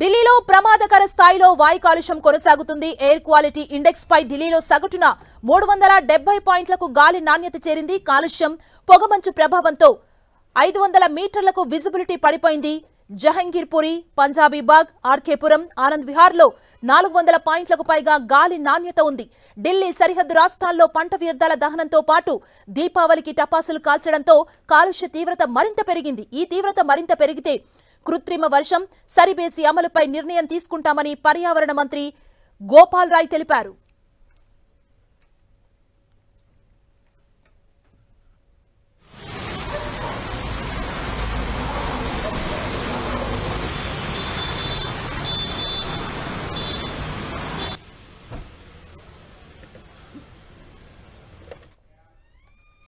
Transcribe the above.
ఢిల్లీలో ప్రమాదకర స్థాయిలో వాయు కాలుష్యం కొనసాగుతుంది ఎయిర్ క్వాలిటీ ఇండెక్స్ పై ఢిల్లీలో సగటున మూడు వందల డెబ్బై పాయింట్లకు గాలి నాణ్యత చేరింది కాలుష్యం పొగమంచు ప్రభావంతో ఐదు వందల మీటర్లకు విజిబిలిటీ పడిపోయింది జహంగీర్పురి పంజాబీబాగ్ ఆర్కేపురం ఆనంద్ విహార్లో నాలుగు వందల పాయింట్లకు పైగా గాలి నాణ్యత ఉంది ఢిల్లీ సరిహద్దు రాష్ట్రాల్లో పంట వ్యర్థాల దహనంతో పాటు దీపావళికి టపాసులు కాల్చడంతో కాలుష్య తీవ్రత మరింత పెరిగింది ఈ తీవ్రత మరింత పెరిగితే కృత్రిమ వర్షం సరిబేసి అమలుపై నిర్ణయం తీసుకుంటామని పర్యావరణ మంత్రి గోపాల్ రాయ్ తెలిపారు